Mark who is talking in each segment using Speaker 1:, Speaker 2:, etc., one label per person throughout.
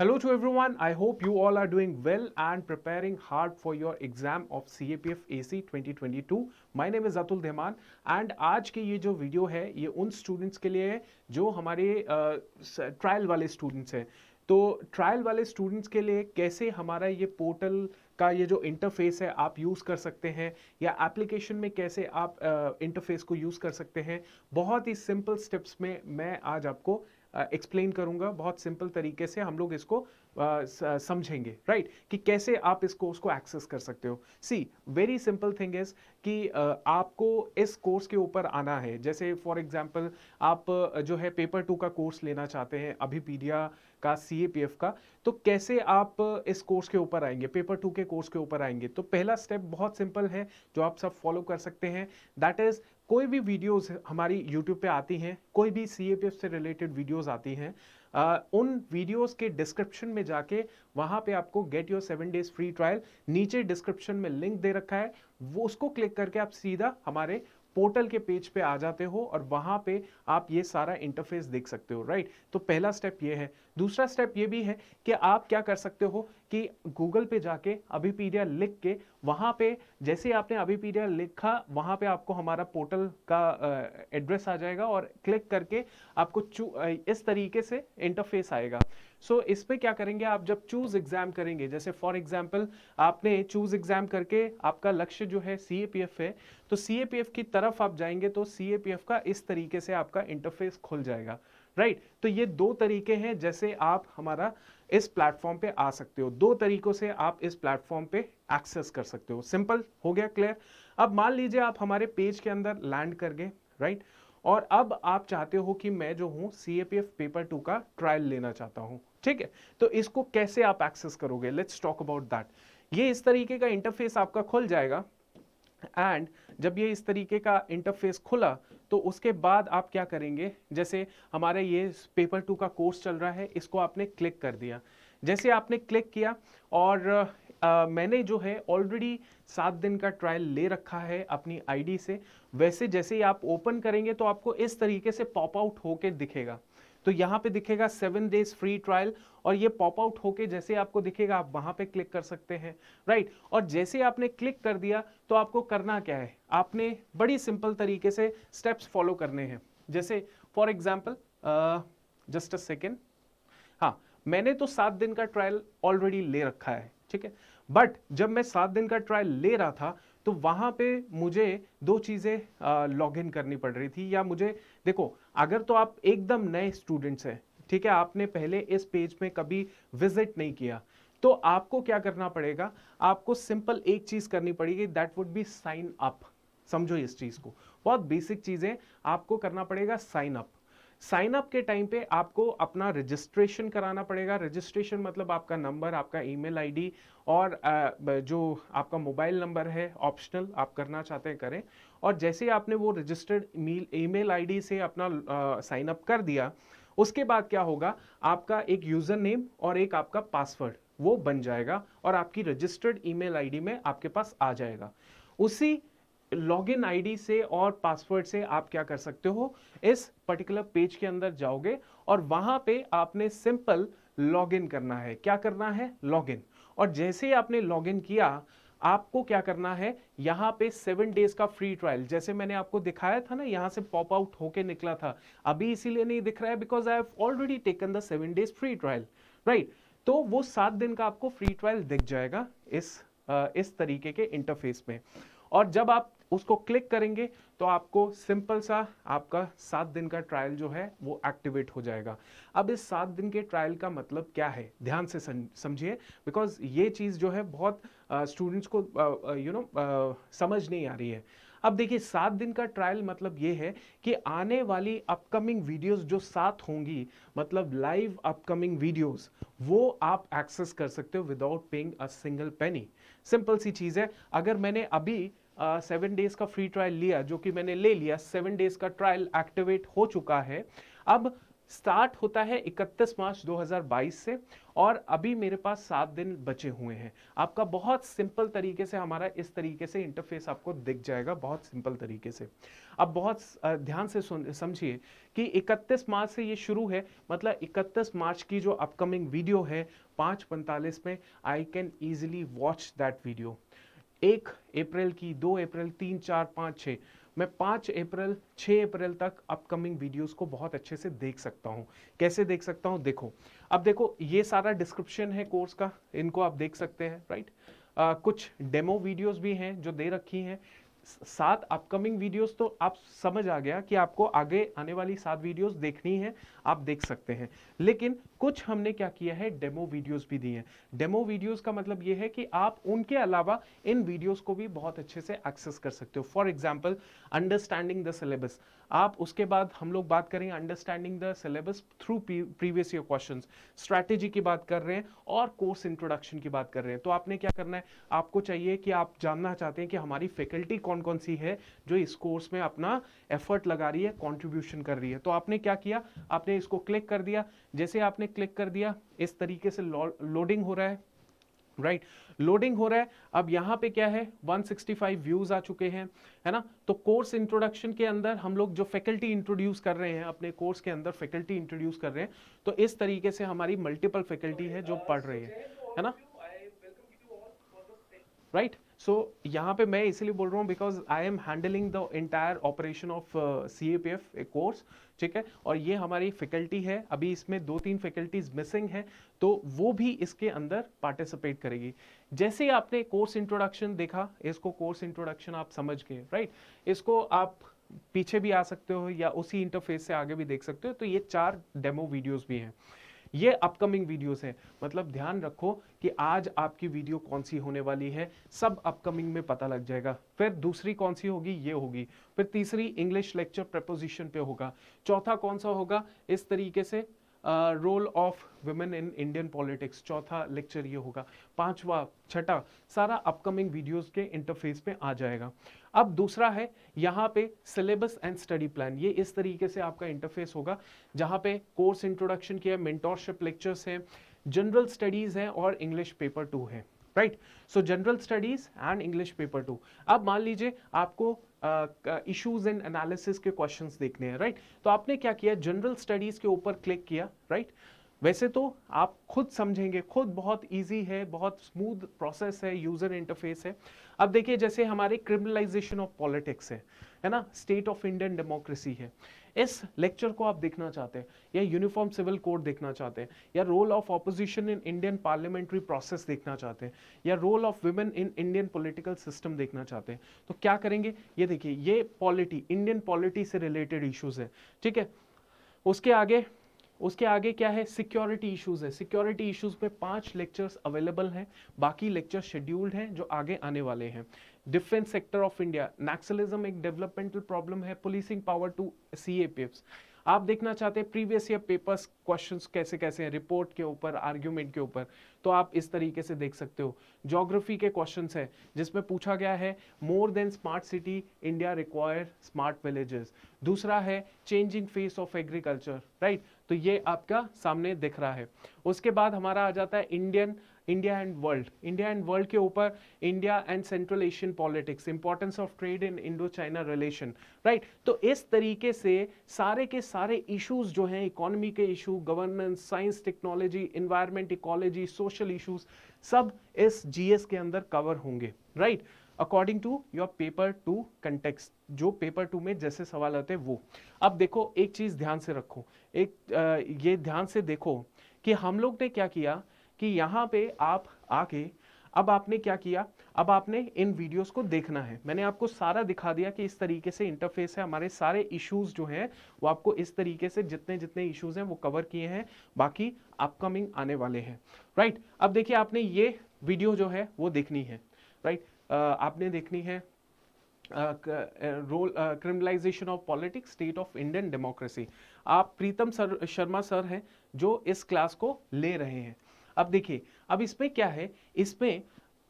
Speaker 1: All are doing well and preparing hard for your exam of C A P F A C twenty twenty 2022. My name is Atul Dhiman and आज की ये जो video है ये उन students के लिए है जो हमारे ट्रायल uh, वाले स्टूडेंट्स हैं तो ट्रायल वाले स्टूडेंट्स के लिए कैसे हमारा ये पोर्टल का ये जो इंटरफेस है आप यूज़ कर सकते हैं या एप्लीकेशन में कैसे आप इंटरफेस uh, को यूज़ कर सकते हैं बहुत ही सिंपल स्टेप्स में मैं आज आपको एक्सप्लेन करूंगा बहुत सिंपल तरीके से हम लोग इसको समझेंगे राइट कि कैसे आप इस कोर्स को एक्सेस कर सकते हो see very simple thing is कि आपको इस कोर्स के ऊपर आना है जैसे फॉर एग्जांपल आप जो है पेपर टू का कोर्स लेना चाहते हैं अभिपीडिया का सी का तो कैसे आप इस कोर्स के ऊपर आएंगे पेपर टू के कोर्स के ऊपर आएंगे तो पहला स्टेप बहुत सिंपल है जो आप सब फॉलो कर सकते हैं दैट इज़ कोई भी वीडियोस हमारी यूट्यूब पे आती हैं कोई भी सी से रिलेटेड वीडियोस आती हैं उन वीडियोस के डिस्क्रिप्शन में जाके वहाँ पे आपको get your seven days free trial नीचे डिस्क्रिप्शन में लिंक दे रखा है वो उसको क्लिक करके आप सीधा हमारे पोर्टल के पेज पे आ जाते हो और वहाँ पे आप ये सारा इंटरफेस देख सकते हो राइट तो पहला स्टेप ये है दूसरा स्टेप ये भी है कि आप क्या कर सकते हो कि गूगल पे जाके अभिपीडिया लिख के वहाँ पे जैसे आपने अभिपीडिया लिखा वहाँ पे आपको हमारा पोर्टल का एड्रेस आ जाएगा और क्लिक करके आपको इस तरीके से इंटरफेस आएगा सो so, इस पर क्या करेंगे आप जब चूज एग्जाम करेंगे जैसे फॉर एग्जाम्पल आपने चूज एग्जाम करके आपका लक्ष्य जो है सी है तो सी की तरफ आप जाएंगे तो सी का इस तरीके से आपका इंटरफेस खुल जाएगा राइट right? तो ये दो तरीके हैं जैसे आप हमारा इस प्लेटफॉर्म पे आ सकते हो दो तरीकों से आप इस प्लेटफॉर्म पे एक्सेस कर सकते हो सिंपल हो गया क्लियर अब मान लीजिए आप हमारे पेज के अंदर लैंड कर गए राइट right? और अब आप चाहते हो कि मैं जो हूँ सी पेपर टू का ट्रायल लेना चाहता हूँ ठीक है तो इसको कैसे आप एक्सेस करोगे लेट्स टॉक अबाउट दैट ये इस तरीके का इंटरफेस आपका खुल जाएगा एंड जब ये इस तरीके का इंटरफेस खुला तो उसके बाद आप क्या करेंगे जैसे हमारे ये पेपर टू का कोर्स चल रहा है इसको आपने क्लिक कर दिया जैसे आपने क्लिक किया और आ, मैंने जो है ऑलरेडी सात दिन का ट्रायल ले रखा है अपनी आईडी से वैसे जैसे ही आप ओपन करेंगे तो आपको इस तरीके से पॉप आउट होके दिखेगा तो यहाँ पे दिखेगा सेवन डेज फ्री ट्रायल और ये पॉप आउट होके जैसे आपको दिखेगा आप वहां पे क्लिक कर सकते हैं राइट और जैसे आपने क्लिक कर दिया तो आपको करना क्या है आपने बड़ी सिंपल तरीके से स्टेप्स फॉलो करने हैं जैसे for example just a second हाँ मैंने तो सात दिन का ट्रायल ऑलरेडी ले रखा है ठीक है बट जब मैं सात दिन का ट्रायल ले रहा था तो वहाँ पे मुझे दो चीज़ें लॉग इन करनी पड़ रही थी या मुझे देखो अगर तो आप एकदम नए स्टूडेंट्स हैं ठीक है आपने पहले इस पेज में कभी विजिट नहीं किया तो आपको क्या करना पड़ेगा आपको सिंपल एक चीज़ करनी पड़ेगी that would be sign up समझो इस चीज़ को बहुत बेसिक चीज़ें आपको करना पड़ेगा साइन अप साइन अप के टाइम पे आपको अपना रजिस्ट्रेशन कराना पड़ेगा रजिस्ट्रेशन मतलब आपका नंबर आपका ईमेल आईडी और जो आपका मोबाइल नंबर है ऑप्शनल आप करना चाहते हैं करें और जैसे ही आपने वो रजिस्टर्ड ईमेल ईमेल आईडी से अपना साइन अप कर दिया उसके बाद क्या होगा आपका एक यूज़र नेम और एक आपका पासवर्ड वो बन जाएगा और आपकी रजिस्टर्ड ईमेल आईडी में आपके पास आ जाएगा उसी लॉगिन आईडी से और पासवर्ड से आप क्या कर सकते हो इस पर्टिकुलर पेज के अंदर जाओगे और वहां पे आपने सिंपल इन करना है क्या करना है इन और जैसे ही आपने इन किया आपको क्या करना है यहाँ पे सेवन डेज का फ्री ट्रायल जैसे मैंने आपको दिखाया था ना यहाँ से पॉप आउट होके निकला था अभी इसीलिए नहीं दिख रहा है because I have already taken the seven days free trial right तो वो सात दिन का आपको फ्री ट्रायल दिख जाएगा इस आ, इस तरीके के इंटरफेस में और जब आप उसको क्लिक करेंगे तो आपको सिंपल सा आपका सात दिन का ट्रायल जो है वो एक्टिवेट हो जाएगा अब इस सात दिन के ट्रायल का मतलब क्या है ध्यान से समझिए बिकॉज ये चीज़ जो है बहुत स्टूडेंट्स को यू नो you know, समझ नहीं आ रही है अब देखिए सात दिन का ट्रायल मतलब ये है कि आने वाली अपकमिंग वीडियोस जो सात होंगी मतलब लाइव अपकमिंग वीडियोस वो आप एक्सेस कर सकते हो without paying a single penny simple सी चीज़ है अगर मैंने अभी सेवन डेज का फ्री ट्रायल लिया जो कि मैंने ले लिया सेवन डेज का ट्रायल एक्टिवेट हो चुका है अब स्टार्ट होता है 31 मार्च 2022 से और अभी मेरे पास सात दिन बचे हुए हैं आपका बहुत सिंपल तरीके से हमारा इस तरीके से इंटरफेस आपको दिख जाएगा बहुत सिंपल तरीके से अब बहुत ध्यान से समझिए कि 31 मार्च से ये शुरू है मतलब 31 मार्च की जो अपकमिंग वीडियो है पाँच पैंतालीस में I can easily watch that video एक अप्रैल की दो अप्रैल तीन चार पाँच छः मैं पाँच अप्रैल छः अप्रैल तक अपकमिंग वीडियोस को बहुत अच्छे से देख सकता हूँ कैसे देख सकता हूँ देखो अब देखो ये सारा डिस्क्रिप्शन है कोर्स का इनको आप देख सकते हैं राइट आ, कुछ डेमो वीडियोस भी हैं जो दे रखी हैं सात अपकमिंग वीडियोस तो आप समझ आ गया कि आपको आगे आने वाली सात वीडियोस देखनी है आप देख सकते हैं लेकिन कुछ हमने क्या किया है डेमो वीडियोस भी दिए हैं डेमो वीडियोस का मतलब यह है कि आप उनके अलावा इन वीडियोस को भी बहुत अच्छे से एक्सेस कर सकते हो for example understanding the syllabus आप उसके बाद हम लोग बात करेंगे understanding the syllabus through previous year question strategy की बात कर रहे हैं और कोर्स इंट्रोडक्शन की बात कर रहे हैं तो आपने क्या करना है आपको चाहिए कि आप जानना चाहते हैं कि हमारी फैकल्टी कौन कौन सी है जो इस कोर्स में अपना एफर्ट लगा रही है कॉन्ट्रीब्यूशन कर रही है तो आपने क्या किया आपने इसको क्लिक कर दिया जैसे आपने मैंने क्लिक कर दिया इस तरीके से लोडिंग हो रहा है राइट right. लोडिंग हो रहा है अब यहाँ पे क्या है 165 व्यूज आ चुके हैं है ना तो कोर्स इंट्रोडक्शन के अंदर हम लोग जो फैकल्टी इंट्रोड्यूस कर रहे हैं अपने कोर्स के अंदर फैकल्टी इंट्रोड्यूस कर रहे हैं तो इस तरीके से हमारी मल्टीपल फैकल्टी है जो पढ़ रही है है ना राइट सो यहाँ पे मैं इसलिए बोल रहा हूँ because I am handling the entire operation of C A P F A course ठीक है और ये हमारी फैकल्टी है अभी इसमें दो तीन फैकल्टीज मिसिंग हैं तो वो भी इसके अंदर पार्टिसिपेट करेगी जैसे ही आपने कोर्स इंट्रोडक्शन देखा इसको कोर्स इंट्रोडक्शन आप समझ गए राइट इसको आप पीछे भी आ सकते हो या उसी इंटरफेस से आगे भी देख सकते हो तो ये चार डेमो वीडियोज़ भी हैं ये अपकमिंग वीडियोस हैं मतलब ध्यान रखो कि आज आपकी वीडियो कौन सी होने वाली है सब अपकमिंग में पता लग जाएगा फिर दूसरी कौन सी होगी ये होगी फिर तीसरी इंग्लिश लेक्चर प्रपोजिशन पे होगा चौथा कौन सा होगा इस तरीके से role of women in Indian politics चौथा लेक्चर ये होगा पांचवा छठा सारा अपकमिंग वीडियोस के इंटरफेस पे आ जाएगा अब दूसरा है यहाँ पे सिलेबस एंड स्टडी प्लान ये इस तरीके से आपका इंटरफेस होगा जहाँ पे कोर्स इंट्रोडक्शन किया मेंटोरशिप लेक्चर्स हैं जनरल स्टडीज़ हैं और इंग्लिश पेपर टू है right so general studies and English paper two अब मान लीजिए आपको इश्यूज एंड एनालिसिस के क्वेश्चंस देखने हैं राइट right? तो आपने क्या किया जनरल स्टडीज़ के ऊपर क्लिक किया राइट right? वैसे तो आप खुद समझेंगे खुद बहुत इजी है बहुत स्मूथ प्रोसेस है यूज़र इंटरफेस है अब देखिए जैसे हमारे क्रिमिनलाइजेशन ऑफ पॉलिटिक्स है है ना स्टेट ऑफ इंडियन डेमोक्रेसी है इस लेक्चर को आप देखना चाहते हैं या यूनिफॉर्म सिविल कोड देखना चाहते हैं या role of opposition in Indian parliamentary process देखना चाहते हैं या role of women in Indian political system देखना चाहते हैं तो क्या करेंगे ये देखिए ये पॉलिटी इंडियन पॉलिटी से रिलेटेड इश्यूज़ है ठीक है उसके आगे उसके आगे क्या है सिक्योरिटी इश्यूज है सिक्योरिटी इश्यूज में पांच लेक्चर्स अवेलेबल हैं बाकी लेक्चर शेड्यूल्ड हैं जो आगे आने वाले हैं defence sector of India naxalism एक डेवलपमेंटल प्रॉब्लम है policing power to C A आप देखना चाहते हैं प्रीवियस ईयर पेपर्स क्वेश्चंस कैसे कैसे हैं रिपोर्ट के ऊपर आर्ग्यूमेंट के ऊपर तो आप इस तरीके से देख सकते हो ज्योग्राफी के क्वेश्चंस हैं जिसमें पूछा गया है more than smart city India require smart villages दूसरा है changing face of agriculture right तो ये आपका सामने दिख रहा है उसके बाद हमारा आ जाता है Indian India and world India and world के ऊपर India and Central Asian politics importance of trade in Indo China relation right तो इस तरीके से सारे के सारे इश्यूज जो हैं इकोनॉमी के issue governance science technology environment ecology social issues सब इस जीएस के अंदर कवर होंगे right right? According to your paper two context जो पेपर टू में जैसे सवाल आते हैं वो अब देखो एक चीज़ ध्यान से रखो एक आ, ये ध्यान से देखो कि हम लोग ने क्या किया कि यहाँ पे आप आके अब आपने क्या किया अब आपने इन वीडियोस को देखना है मैंने आपको सारा दिखा दिया कि इस तरीके से इंटरफेस है हमारे सारे इश्यूज जो हैं वो आपको इस तरीके से जितने जितने इश्यूज हैं वो कवर किए हैं बाकी अपकमिंग आने वाले हैं राइट अब देखिए आपने ये वीडियो जो है वो देखनी है राइट आपने देखनी है role criminalization of politics state of Indian democracy आप प्रीतम सर शर्मा सर हैं जो इस क्लास को ले रहे हैं अब देखिए अब इसमें क्या है इसमें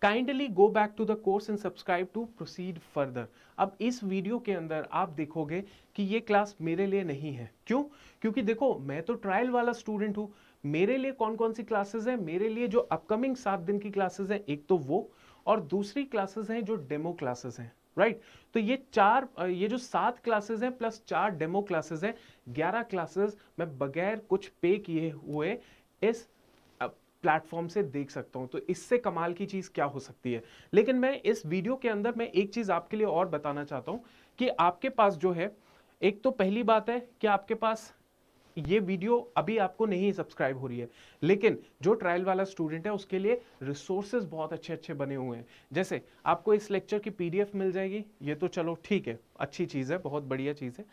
Speaker 1: kindly go back to the course and subscribe to proceed further अब इस वीडियो के अंदर आप देखोगे कि ये क्लास मेरे लिए नहीं है क्यों क्योंकि देखो मैं तो ट्रायल वाला स्टूडेंट हूँ मेरे लिए कौन कौन सी क्लासेस हैं मेरे लिए जो अपकमिंग सात दिन की क्लासेस हैं एक तो वो और दूसरी क्लासेस हैं जो डेमो क्लासेस हैं राइट right? तो ये चार ये जो सात क्लासेस हैं प्लस चार डेमो क्लासेस हैं ग्यारह क्लासेस मैं बगैर कुछ पे किए हुए इस प्लेटफॉर्म से देख सकता हूं तो इससे कमाल की चीज़ क्या हो सकती है लेकिन मैं इस वीडियो के अंदर मैं एक चीज़ आपके लिए और बताना चाहता हूं कि आपके पास जो है एक तो पहली बात है कि आपके पास ये वीडियो अभी आपको नहीं सब्सक्राइब हो रही है लेकिन जो ट्रायल वाला स्टूडेंट है उसके लिए रिसोर्सेज बहुत अच्छे अच्छे बने हुए हैं जैसे आपको इस लेक्चर की पीडीएफ मिल जाएगी ये तो चलो ठीक है अच्छी चीज़ है बहुत बढ़िया चीज़ है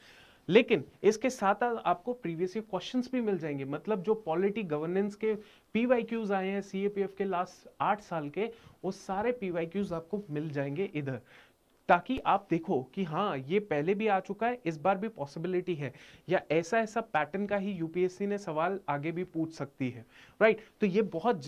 Speaker 1: लेकिन इसके साथ आपको प्रीवियस ईयर क्वेश्चंस भी मिल जाएंगे मतलब जो पॉलिटी गवर्नेंस के पी वाई क्यूज आए हैं सी ए पी एफ के लास्ट आठ साल के वो सारे पी वाई क्यूज आपको मिल जाएंगे इधर ताकि आप देखो कि हाँ ये पहले भी आ चुका है इस बार भी पॉसिबिलिटी है या ऐसा ऐसा पैटर्न का ही यूपीएससी ने सवाल आगे भी पूछ सकती है राइट right? तो ये बहुत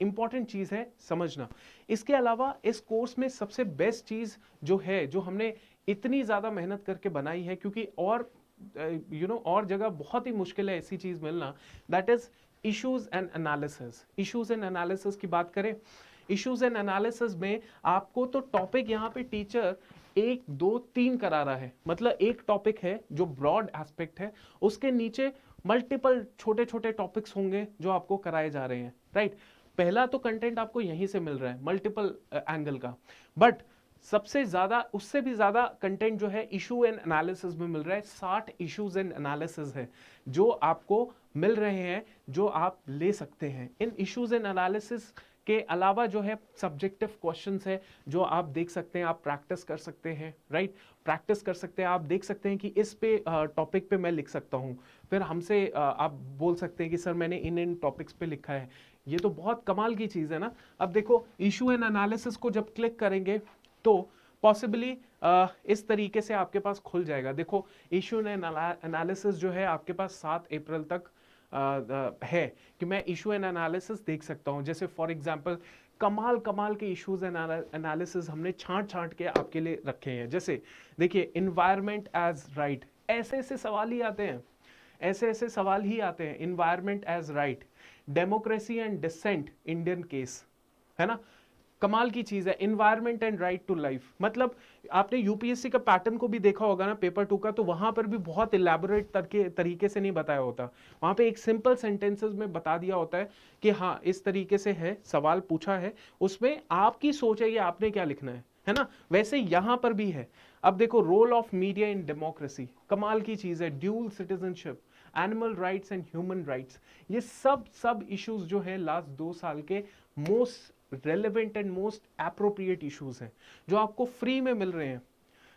Speaker 1: इंपॉर्टेंट चीज़ है समझना इसके अलावा इस कोर्स में सबसे बेस्ट चीज़ जो है जो हमने इतनी ज़्यादा मेहनत करके बनाई है क्योंकि और you uh, know you know, और जगह बहुत ही मुश्किल है ऐसी चीज़ मिलना that is issues and analysis issues and analysis की बात करें इश्यूज एंड एनालिसिस में आपको तो टॉपिक यहाँ पे टीचर एक दो तीन करा रहा है मतलब एक टॉपिक है जो ब्रॉड एस्पेक्ट है उसके नीचे मल्टीपल छोटे छोटे टॉपिक्स होंगे जो आपको कराए जा रहे हैं राइट पहला तो कंटेंट आपको यहीं से मिल रहा है मल्टीपल एंगल uh, का बट सबसे ज़्यादा उससे भी ज़्यादा कंटेंट जो है इशू एंड एनालिसिस में मिल रहा है साठ इशूज एंड एनालिसिस है जो आपको मिल रहे हैं जो आप ले सकते हैं इन इशूज एंड एनालिसिस के अलावा जो है सब्जेक्टिव क्वेश्चंस है जो आप देख सकते हैं आप प्रैक्टिस कर सकते हैं राइट प्रैक्टिस कर सकते हैं आप देख सकते हैं कि इस पे टॉपिक पे मैं लिख सकता हूँ फिर हमसे आप बोल सकते हैं कि सर मैंने इन इन टॉपिक्स पे लिखा है ये तो बहुत कमाल की चीज़ है ना अब देखो इशू एंड एनालिसिस को जब क्लिक करेंगे तो पॉसिबली uh, इस तरीके से आपके पास खुल जाएगा देखो इशू एंड एनालिसिस जो है आपके पास सात अप्रैल तक है कि मैं इशू एंड एनालिसिस देख सकता हूँ जैसे फॉर एग्जाम्पल कमाल कमाल के इश्यूज एनालिसिस हमने छांट छांट के आपके लिए रखे हैं जैसे देखिए इन्वायरमेंट एज राइट ऐसे ऐसे सवाल ही आते हैं ऐसे ऐसे सवाल ही आते हैं environment as right democracy and dissent Indian case है ना कमाल की चीज़ है environment and right to life मतलब आपने यूपीएससी का पैटर्न को भी देखा होगा ना पेपर टू का तो वहाँ पर भी बहुत इलेबोरेट तरीके से नहीं बताया होता वहाँ पे एक सिंपल सेंटेंसेस में बता दिया होता है कि हाँ इस तरीके से है सवाल पूछा है उसमें आपकी सोच है कि आपने क्या लिखना है है ना वैसे यहाँ पर भी है अब देखो role of media in democracy कमाल की चीज़ है dual citizenship animal rights and human rights ये सब सब इश्यूज जो है लास्ट दो साल के most relevant and most appropriate issues हैं जो आपको फ्री में मिल रहे हैं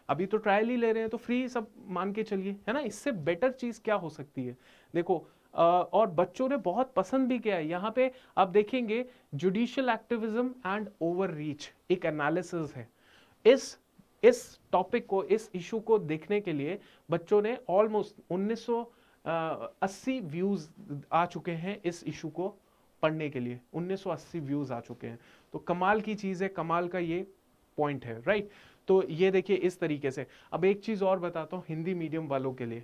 Speaker 1: अभी तो ट्रायल ही ले रहे हैं तो फ्री सब मान के चलिए है ना इससे बेटर चीज़ क्या हो सकती है देखो आ, और बच्चों ने बहुत पसंद भी किया है यहाँ पे आप देखेंगे judicial activism and overreach एक एनालिसिस है इस इस टॉपिक को इस इशू को देखने के लिए बच्चों ने ऑलमोस्ट 1980 व्यूज़ आ चुके हैं इस इशू को पढ़ने के लिए 1980 व्यूज आ चुके हैं तो कमाल की चीज़ है कमाल का ये पॉइंट है राइट तो ये देखिए इस तरीके से अब एक चीज़ और बताता हूँ हिंदी मीडियम वालों के लिए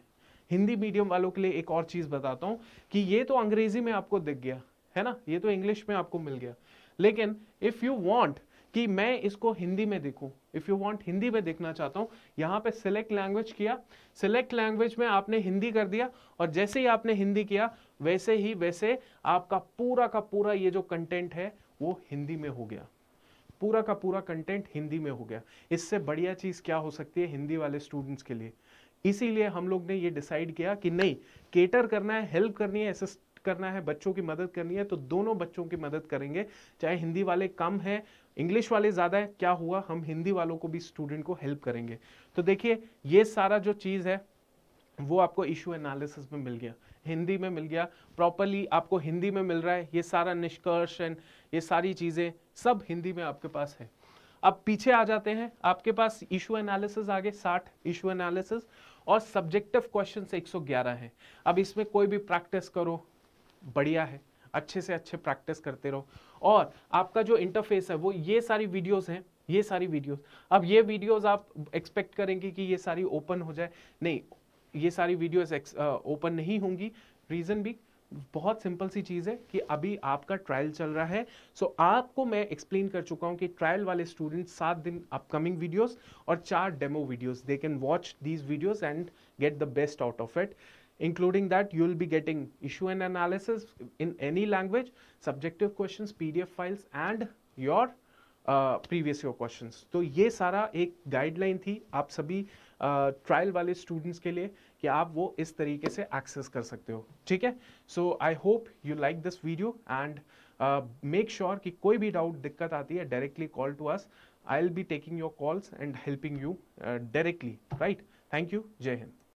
Speaker 1: हिंदी मीडियम वालों के लिए एक और चीज़ बताता हूँ कि ये तो अंग्रेजी में आपको दिख गया है ना ये तो इंग्लिश में आपको मिल गया लेकिन इफ़ यू वॉन्ट कि मैं इसको हिंदी में देखूं इफ़ यू वांट हिंदी में देखना चाहता हूं यहां पे सिलेक्ट लैंग्वेज किया सिलेक्ट लैंग्वेज में आपने हिंदी कर दिया और जैसे ही आपने हिंदी किया वैसे ही वैसे आपका पूरा का पूरा ये जो कंटेंट है वो हिंदी में हो गया पूरा का पूरा कंटेंट हिंदी में हो गया इससे बढ़िया चीज़ क्या हो सकती है हिंदी वाले स्टूडेंट्स के लिए इसीलिए हम लोग ने ये डिसाइड किया कि नहीं केटर करना है हेल्प करनी है एस करना है बच्चों की मदद करनी है तो दोनों बच्चों की मदद करेंगे चाहे हिंदी वाले कम है इंग्लिश वाले ज़्यादा है क्या हुआ हम हिंदी वालों को भी स्टूडेंट को हेल्प करेंगे तो देखिए ये सारा जो चीज़ है वो आपको इशू एनालिसिस में मिल गया हिंदी में मिल गया प्रॉपरली आपको हिंदी में मिल रहा है ये सारा निष्कर्ष एंड ये सारी चीज़ें सब हिंदी में आपके पास है अब पीछे आ जाते हैं आपके पास इशू एनालिसिस आगे 60 इशू एनालिसिस और सब्जेक्टिव क्वेश्चन 111 हैं अब इसमें कोई भी प्रैक्टिस करो बढ़िया है अच्छे से अच्छे प्रैक्टिस करते रहो और आपका जो इंटरफेस है वो ये सारी वीडियोस हैं ये सारी वीडियोस अब ये वीडियोस आप एक्सपेक्ट करेंगे कि ये सारी ओपन हो जाए नहीं ये सारी वीडियोस ओपन नहीं होंगी रीज़न भी बहुत सिंपल सी चीज़ है कि अभी आपका ट्रायल चल रहा है सो so, आपको मैं एक्सप्लेन कर चुका हूँ कि ट्रायल वाले स्टूडेंट सात दिन अपकमिंग वीडियोज और चार demo videos they can watch these videos and get the best out of it including that you will be getting issue and analysis in any language subjective questions pdf files and your previous your question तो ये सारा एक guideline थी आप सभी trial uh, वाले students के लिए कि आप वो इस तरीके से एक्सेस कर सकते हो ठीक है so I hope you like this video and make sure कि कोई भी डाउट दिक्कत आती है directly call to us I will be taking your calls and helping you directly right thank you जय हिंद